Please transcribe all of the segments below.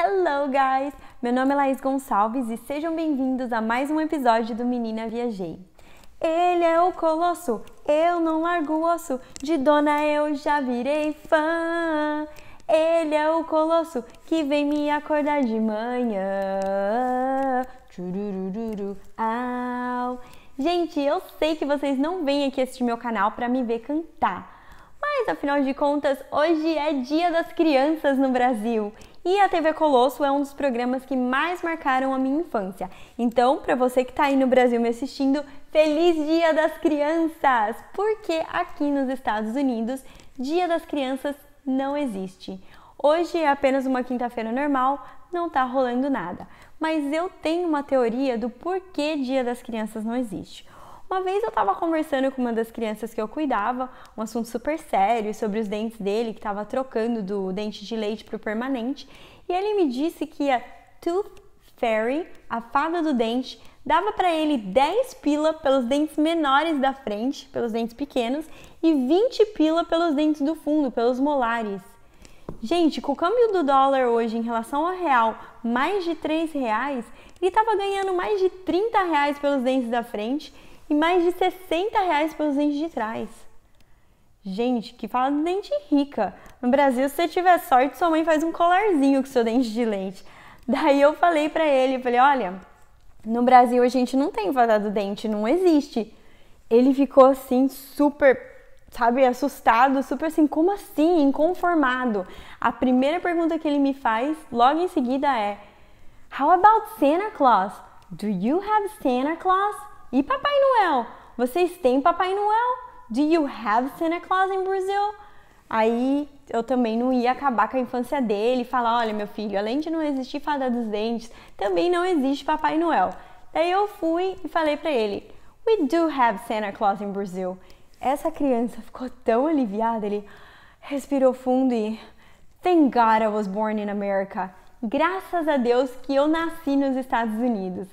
Hello, guys! Meu nome é Laís Gonçalves e sejam bem-vindos a mais um episódio do Menina Viajei. Ele é o colosso, eu não largo o osso, de dona eu já virei fã. Ele é o colosso que vem me acordar de manhã. au. Gente, eu sei que vocês não vêm aqui assistir meu canal para me ver cantar. Mas afinal de contas, hoje é Dia das Crianças no Brasil e a TV Colosso é um dos programas que mais marcaram a minha infância. Então, para você que está aí no Brasil me assistindo, feliz Dia das Crianças! Porque aqui nos Estados Unidos, Dia das Crianças não existe. Hoje é apenas uma quinta-feira normal, não tá rolando nada. Mas eu tenho uma teoria do porquê Dia das Crianças não existe. Uma vez eu estava conversando com uma das crianças que eu cuidava, um assunto super sério sobre os dentes dele, que estava trocando do dente de leite para o permanente, e ele me disse que a Tooth Fairy, a fada do dente, dava para ele 10 pila pelos dentes menores da frente, pelos dentes pequenos, e 20 pila pelos dentes do fundo, pelos molares. Gente, com o câmbio do dólar hoje em relação ao real, mais de 3 reais, ele estava ganhando mais de 30 reais pelos dentes da frente e mais de 60 reais pelos dentes de trás. Gente, que fala de dente rica. No Brasil, se você tiver sorte, sua mãe faz um colarzinho com seu dente de leite. Daí eu falei para ele, falei, olha, no Brasil a gente não tem vazado do dente, não existe. Ele ficou assim super, sabe, assustado, super assim, como assim, inconformado. A primeira pergunta que ele me faz, logo em seguida é: How about Santa Claus? Do you have Santa Claus? E Papai Noel? Vocês têm Papai Noel? Do you have Santa Claus in Brazil? Aí eu também não ia acabar com a infância dele e falar: olha, meu filho, além de não existir fada dos dentes, também não existe Papai Noel. Daí eu fui e falei para ele: We do have Santa Claus in Brazil. Essa criança ficou tão aliviada, ele respirou fundo e. Thank God I was born in America. Graças a Deus que eu nasci nos Estados Unidos.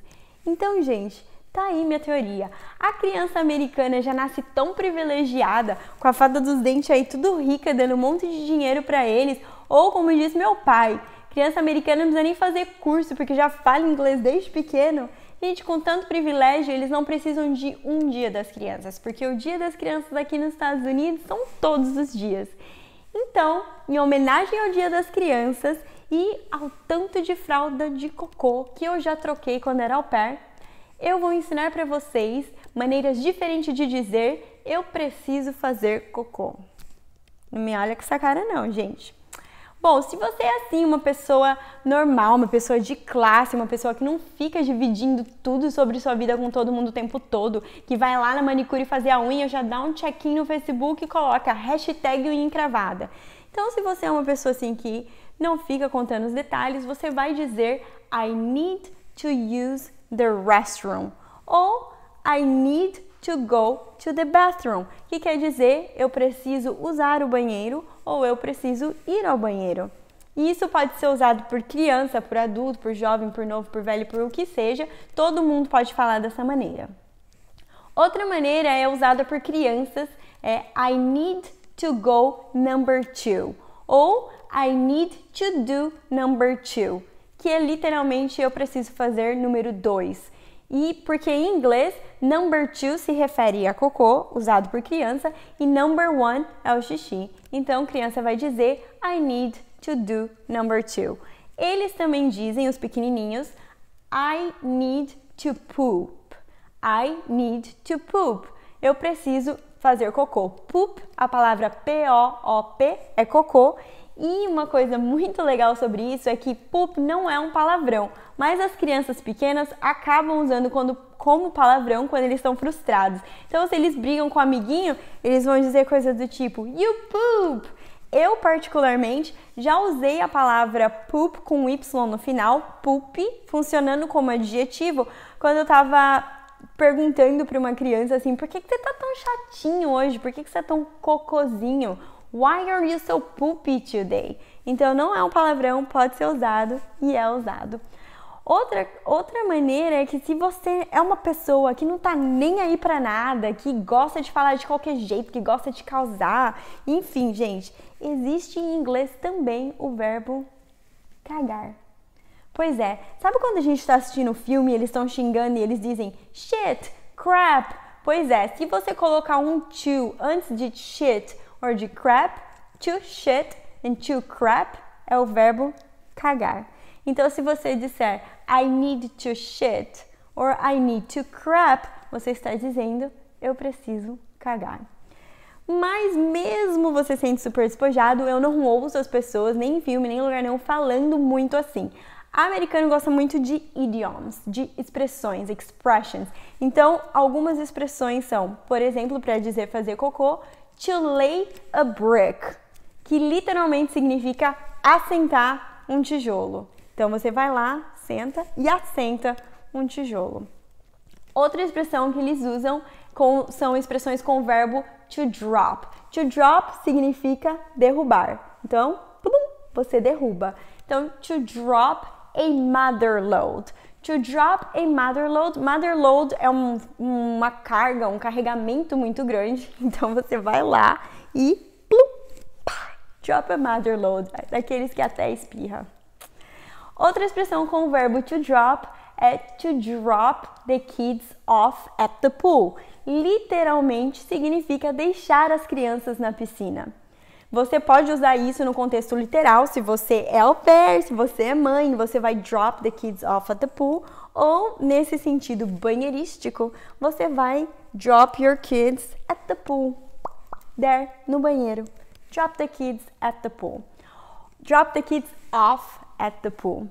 Então, gente, Tá aí minha teoria. A criança americana já nasce tão privilegiada, com a fada dos dentes aí tudo rica, dando um monte de dinheiro para eles, ou como diz meu pai, criança americana não precisa nem fazer curso porque já fala inglês desde pequeno. Gente, com tanto privilégio, eles não precisam de um dia das crianças, porque o dia das crianças aqui nos Estados Unidos são todos os dias. Então, em homenagem ao Dia das Crianças e ao tanto de fralda de cocô que eu já troquei quando era au pair, eu vou ensinar para vocês maneiras diferentes de dizer eu preciso fazer cocô. Não me olha com essa cara não, gente. Bom, se você é assim, uma pessoa normal, uma pessoa de classe, uma pessoa que não fica dividindo tudo sobre sua vida com todo mundo o tempo todo, que vai lá na manicure fazer a unha, já dá um check-in no Facebook e coloca hashtag unha encravada. Então, se você é uma pessoa assim que não fica contando os detalhes, você vai dizer I need to use the restroom. Ou I need to go to the bathroom, que quer dizer eu preciso usar o banheiro ou eu preciso ir ao banheiro. E isso pode ser usado por criança, por adulto, por jovem, por novo, por velho, por o que seja, todo mundo pode falar dessa maneira. Outra maneira é usada por crianças, é I need to go number two ou I need to do number two que é literalmente eu preciso fazer número 2. E porque em inglês, number two se refere a cocô, usado por criança, e number one é o xixi. Então, criança vai dizer I need to do number two. Eles também dizem, os pequenininhos, I need to poop. I need to poop. Eu preciso fazer cocô. Poop, a palavra P-O-O-P é cocô e uma coisa muito legal sobre isso é que poop não é um palavrão, mas as crianças pequenas acabam usando quando, como palavrão quando eles estão frustrados. Então, se eles brigam com o um amiguinho, eles vão dizer coisas do tipo you poop. Eu, particularmente, já usei a palavra poop com Y no final, poop, funcionando como adjetivo, quando eu estava perguntando para uma criança assim: por que, que você tá tão chatinho hoje? Por que, que você é tão cocozinho? Why are you so poopy today? Então não é um palavrão, pode ser usado e é usado. Outra, outra maneira é que se você é uma pessoa que não tá nem aí pra nada, que gosta de falar de qualquer jeito, que gosta de causar, enfim, gente, existe em inglês também o verbo cagar. Pois é, sabe quando a gente está assistindo o filme e eles estão xingando e eles dizem shit, crap? Pois é, se você colocar um to antes de shit, or de crap, to shit and to crap é o verbo cagar. Então, se você disser I need to shit or I need to crap, você está dizendo eu preciso cagar. Mas mesmo você sendo super despojado, eu não ouço as pessoas, nem em filme, nem em lugar nenhum, falando muito assim. Americano gosta muito de idioms, de expressões, expressions. Então, algumas expressões são, por exemplo, para dizer fazer cocô, to lay a brick, que literalmente significa assentar um tijolo. Então você vai lá, senta e assenta um tijolo. Outra expressão que eles usam com, são expressões com o verbo to drop. To drop significa derrubar. Então, você derruba. Então, to drop a mother load. To drop a mother load. Mother load é um, uma carga, um carregamento muito grande. Então você vai lá e plum, pá, drop a mother load. É daqueles que até espirra. Outra expressão com o verbo to drop é to drop the kids off at the pool. Literalmente significa deixar as crianças na piscina. Você pode usar isso no contexto literal, se você é o pair, se você é mãe, você vai drop the kids off at the pool, ou nesse sentido banheirístico, você vai drop your kids at the pool. There, no banheiro. Drop the kids at the pool. Drop the kids off at the pool.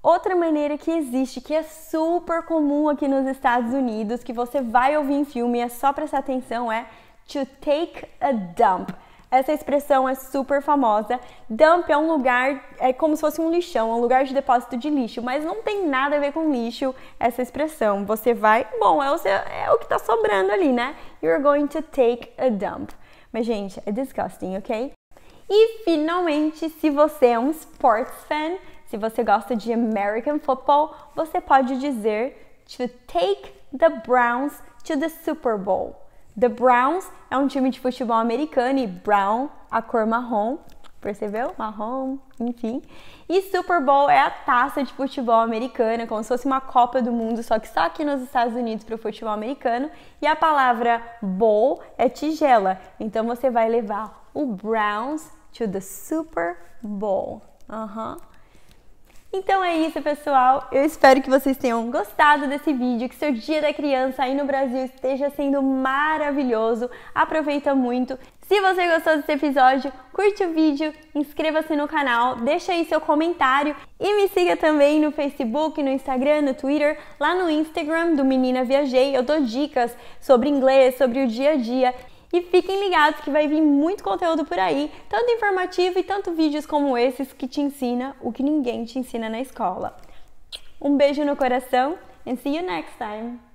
Outra maneira que existe, que é super comum aqui nos Estados Unidos, que você vai ouvir em filme é só prestar atenção, é to take a dump. Essa expressão é super famosa. Dump é um lugar, é como se fosse um lixão, é um lugar de depósito de lixo, mas não tem nada a ver com lixo essa expressão. Você vai, bom, é o, seu, é o que está sobrando ali, né? You're going to take a dump. Mas, gente, é disgusting, ok? E finalmente, se você é um sports fan, se você gosta de American football, você pode dizer to take the Browns to the Super Bowl. The Browns é um time de futebol americano e brown, a cor marrom, percebeu? Marrom, enfim. E Super Bowl é a taça de futebol americana, como se fosse uma Copa do Mundo, só que só aqui nos Estados Unidos para o futebol americano. E a palavra bowl é tigela. Então você vai levar o Browns to the Super Bowl. Aham. Uhum. Então é isso, pessoal. Eu espero que vocês tenham gostado desse vídeo, que seu dia da criança aí no Brasil esteja sendo maravilhoso. Aproveita muito. Se você gostou desse episódio, curte o vídeo, inscreva-se no canal, deixa aí seu comentário e me siga também no Facebook, no Instagram, no Twitter, lá no Instagram do Menina Viajei. Eu dou dicas sobre inglês, sobre o dia a dia. E fiquem ligados que vai vir muito conteúdo por aí, tanto informativo e tanto vídeos como esses que te ensina o que ninguém te ensina na escola. Um beijo no coração and see you next time!